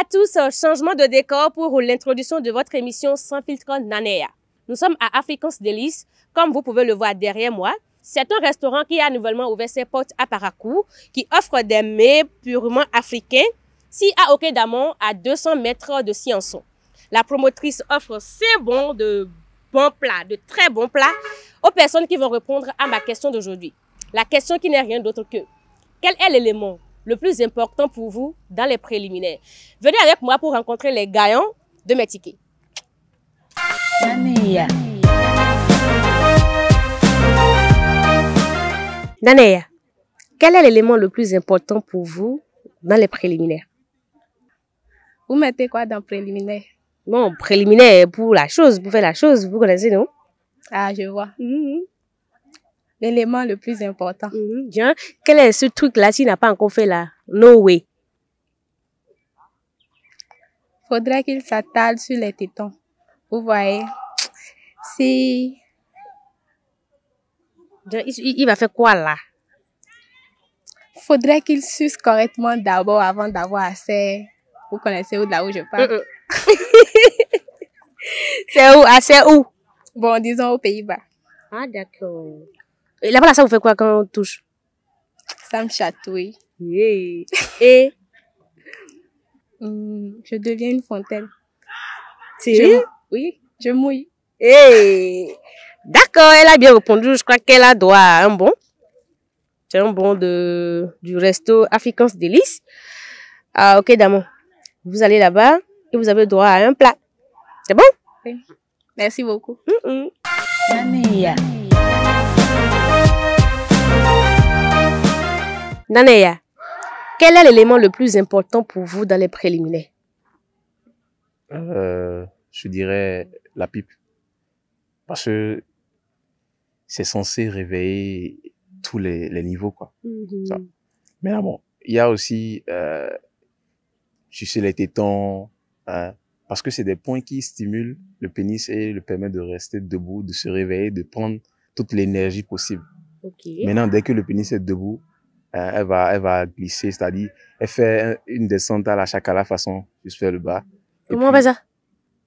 à tous, euh, changement de décor pour l'introduction de votre émission Sans filtre Nanea. Nous sommes à Africans Delice, comme vous pouvez le voir derrière moi. C'est un restaurant qui a nouvellement ouvert ses portes à Parakou, qui offre des mets purement africains, si à Okedamon, à 200 mètres de Ciançon. La promotrice offre ses bons de bons plats, de très bons plats, aux personnes qui vont répondre à ma question d'aujourd'hui. La question qui n'est rien d'autre que, quel est l'élément le plus important pour vous dans les préliminaires. Venez avec moi pour rencontrer les gagnants de mes tickets. Naneya. quel est l'élément le plus important pour vous dans les préliminaires Vous mettez quoi dans préliminaires Bon, préliminaire pour la chose, pour faire la chose, vous connaissez, non Ah, je vois. Mm-hmm l'élément le plus important. Mhm. Quel est ce truc-là s'il n'a pas encore fait là No way. Faudrait qu'il s'attarde sur les tétons. Vous voyez, Si. Il, va faire quoi là Faudrait qu'il suce correctement d'abord avant d'avoir assez... Vous connaissez où, de là où je parle C'est où Assez ah, où Bon, disons aux Pays-Bas. Ah, d'accord. Et là-bas, ça vous fait quoi quand on touche Ça me chatouille. Et hmm, je deviens une fontaine. Sérieux Oui, je mouille. Hey. D'accord, elle a bien répondu. Je crois qu'elle a droit à un bon. C'est un bon de, du resto African's Délice. Ah, ok, Damon. Vous allez là-bas et vous avez droit à un plat. C'est bon? Merci beaucoup. Naneya, quel est l'élément le plus important pour vous dans les préliminaires euh, Je dirais la pipe. Parce que c'est censé réveiller tous les, niveaux, quoi. Mm-hmm. Mais bon, il y a aussi, euh, sais, les tétons, hein, parce que c'est des points qui stimulent le pénis et le permettent de rester debout, de se réveiller, de prendre toute l'énergie possible. Maintenant, dès que le pénis est debout, euh, elle, va, glisser, c'est-à-dire, elle fait une descente à la la façon, juste faire le bas. Comment on fait ça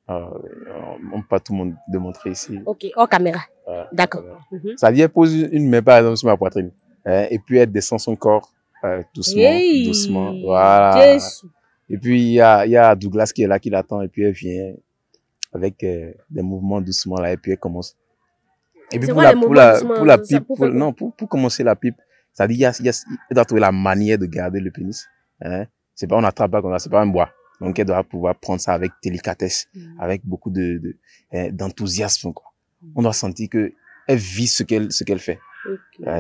ah, On On peut pas tout le monde démontrer ici. Ok, en caméra. Ah, D'accord. Mhm. ça C'est-à-dire, elle pose une main, par exemple, sur ma poitrine. Hein, et puis, elle descend son corps euh, doucement, doucement. Voilà. Et puis, il y a, Douglas qui est là, qui l'attend, et puis elle vient avec euh, des mouvements doucement là et puis elle commence. Et puis pour la, pipe, non, pour commencer la pipe, ça dit, il doit trouver la manière de garder le pénis. Hein. C'est pas, on attrape pas comme ça, c'est pas un bois. Donc, elle doit pouvoir prendre ça avec délicatesse, mm. avec beaucoup de, hein, d'enthousiasme, quoi. On doit sentir que elle vit ce qu'elle, ce qu'elle fait.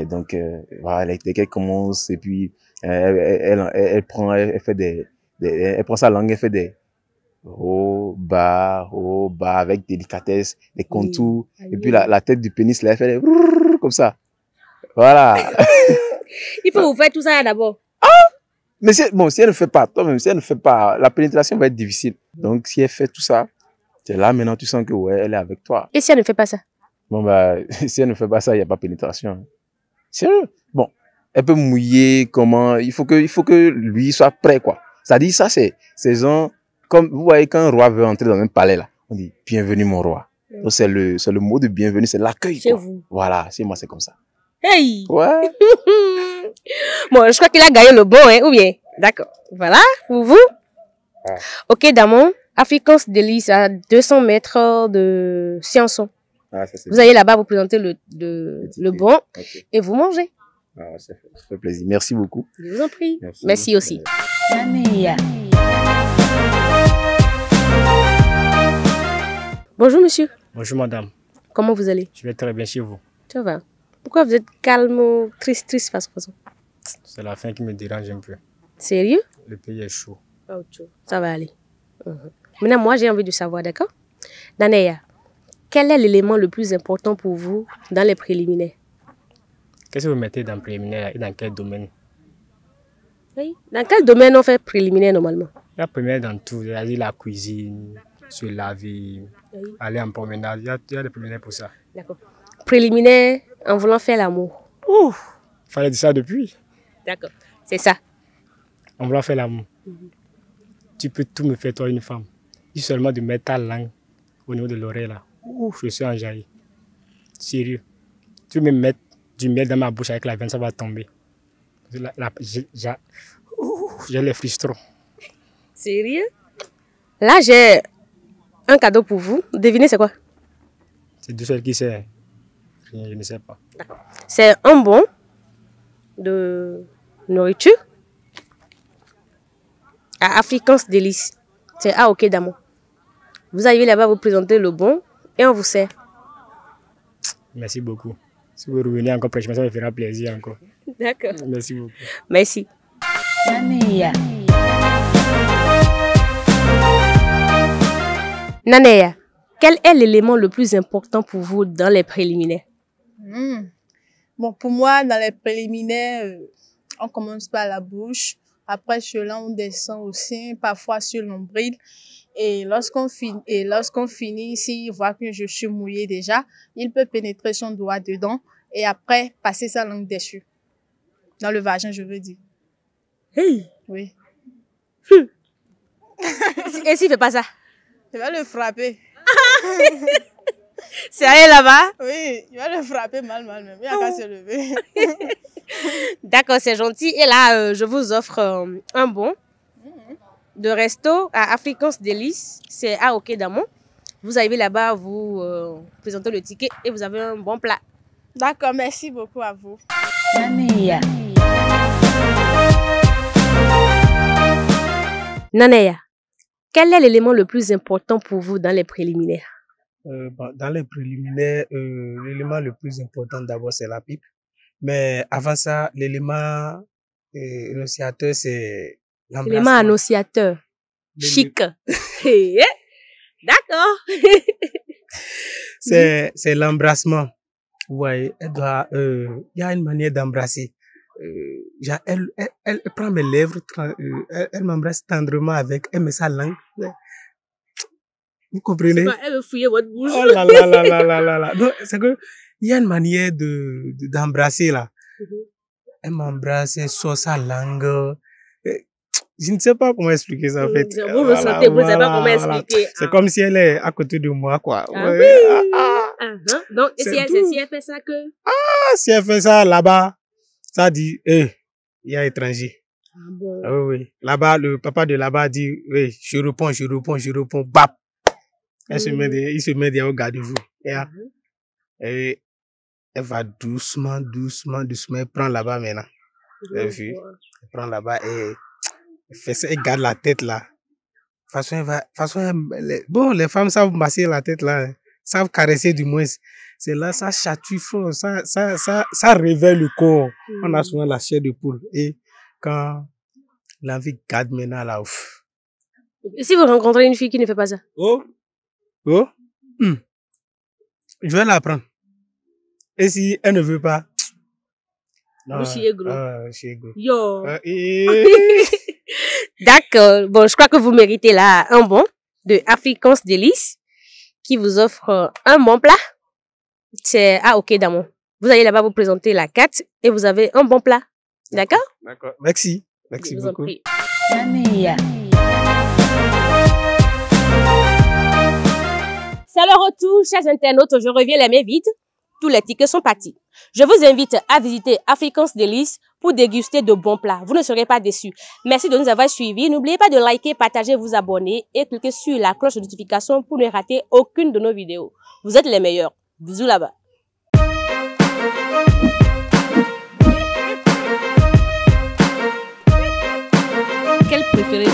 donc, euh, voilà, dès qu'elle commence, et puis, euh, elle, elle, prend, elle, fait des, elle prend sa langue, elle fait des, haut, bas, haut, bas, avec délicatesse, les contours. Et puis, la, la, tête du pénis, là, elle fait des, comme ça. Voilà. Il faut vous faire tout ça d'abord. Ah! Mais si, bon, si elle ne fait pas, toi-même, si elle ne fait pas, la pénétration va être difficile. Donc, si elle fait tout ça, c'est là maintenant, tu sens que ouais, elle est avec toi. Et si elle ne fait pas ça Bon, bah, si elle ne fait pas ça, il n'y a pas pénétration. Sérieux Bon, elle peut mouiller, comment Il faut que, il faut que lui soit prêt, quoi. Ça dit, ça, c'est, c'est comme vous voyez, quand un roi veut entrer dans un palais, là, on dit Bienvenue, mon roi. Mm. C'est le, le mot de bienvenue, c'est l'accueil. Chez vous. Voilà, chez moi, c'est comme ça. Hey! bon, je crois qu'il a gagné le bon, hein, ou bien? D'accord. Voilà, pour vous. Ok, Damon. Africans Delice à 200 mètres de sciences vous allez là-bas, vous présenter le, le bon et vous mangez. Ah, ça, fait, plaisir. Merci beaucoup. Je vous en prie. Merci, aussi. Bonjour, monsieur. Bonjour, madame. Comment vous allez Je vais très bien chez vous. Ça va. Pourquoi vous êtes calme, triste, triste face façon C'est la faim qui me dérange un peu. Sérieux Le pays est chaud. Oh, ça va aller. Mhm. Maintenant, moi, j'ai envie de savoir, d'accord Daneya, quel est l'élément le plus important pour vous dans les préliminaires Qu'est-ce que vous mettez dans préliminaire et dans quel domaine oui. Dans quel domaine on fait préliminaire normalement La première dans tout, c'est-à-dire la cuisine, se laver, vie, aller en promenade. Il y, a, il y a des préliminaires pour ça. D'accord. Préliminaire en voulant faire l'amour. Il fallait dire ça depuis. D'accord, c'est ça. En voulant faire l'amour. Mhm. Tu peux tout me faire, toi, une femme. Juste seulement de mettre ta langue au niveau de l'oreille, là. je suis jaillie. Sérieux. Tu me mettre du miel dans ma bouche avec la veine, ça va tomber. La, j'ai les trop. Sérieux? Là, j'ai un cadeau pour vous. Devinez, c'est quoi? C'est du seul qui sait. Hein je ne sais pas. C'est un bon de nourriture à Africans Délice. C'est à d'amour Vous arrivez là-bas, vous présentez le bon et on vous sert. Merci beaucoup. Si vous revenez encore prochainement, ça me fera plaisir encore. D'accord. Merci beaucoup. Merci. Naneya, quel est l'élément le plus important pour vous dans les préliminaires Hmm. Bon, pour moi, dans les préliminaires, euh, on commence par la bouche. Après, cela, on descend aussi parfois sur l'ombril. Et lorsqu'on finit, et lorsqu'on finit, s'il voit que je suis mouillée déjà, il peut pénétrer son doigt dedans et après passer sa langue dessus. Dans le vagin, je veux dire. Hey! Oui. et s'il fait pas ça? Je vais le frapper. C'est est, là-bas Oui, il va le frapper mal, mal même. Il a se lever. D'accord, c'est gentil. Et là, euh, je vous offre euh, un bon de resto à Africans Delice. C'est à Okedamon. Vous arrivez là-bas, vous euh, présentez le ticket et vous avez un bon plat. D'accord, merci beaucoup à vous. Naneya. Naneya, quel est l'élément le plus important pour vous dans les préliminaires euh, dans les préliminaires, euh, l'élément le plus important d'abord, c'est la pipe. Mais avant ça, l'élément euh, annonciateur, eh, eh. c'est l'embrassement. L'élément annonciateur. Chic. D'accord. c'est, c'est l'embrassement. Vous voyez, elle doit, euh, il y a une manière d'embrasser. Euh, elle, elle, prend mes lèvres, euh, elle, elle m'embrasse tendrement avec, elle met sa langue. Vous comprenez Elle veut fouiller votre bouche. Oh là là là là là là c'est que il y a une manière d'embrasser là. Mm-hmm. Elle m'embrasse, elle sort sa langue. Je ne sais pas comment expliquer ça en fait. Mm, vous voilà, vous ne savez pas comment expliquer. C'est comme si elle est à côté de moi quoi. Ah, Donc si elle, fait ça que Ah, si elle fait ça là-bas, ça dit eh il y a étranger. Ah bon. Ah oui, oui. Là-bas, le papa de là-bas dit, oui, je réponds, je réponds, je réponds, bap. Elle se met, il se met derrière au garde-vous. Et, mhm. elle, va doucement, doucement, doucement. Elle prend là-bas maintenant. Vous avez vu? Elle prend là-bas et elle, fait ça, garde la tête là. De toute façon, va, façon les, bon, les femmes savent masser la tête là, hein. savent caresser du moins. C'est là, ça chatouille fort, ça, ça, ça, ça révèle le corps. On a mhm. souvent la chair de poule. Et quand la vie garde maintenant là, ouf. Si vous rencontrez une fille qui ne fait pas ça? Oh, Oh, hmm. je vais la prendre. Et si elle ne veut pas non, suis ah, suis Yo. Ah, eh. D'accord. Bon, je crois que vous méritez là un bon de Africans Delice qui vous offre un bon plat. C'est ah ok Damon. Vous allez là-bas vous présenter la carte et vous avez un bon plat. D'accord D'accord. Merci. Merci beaucoup. Tous chers internautes, je reviens les mains vite Tous les tickets sont partis. Je vous invite à visiter Africans Delice pour déguster de bons plats. Vous ne serez pas déçus. Merci de nous avoir suivis. N'oubliez pas de liker, partager, vous abonner et cliquer sur la cloche de notification pour ne rater aucune de nos vidéos. Vous êtes les meilleurs. Bisous là-bas. Quel préféré?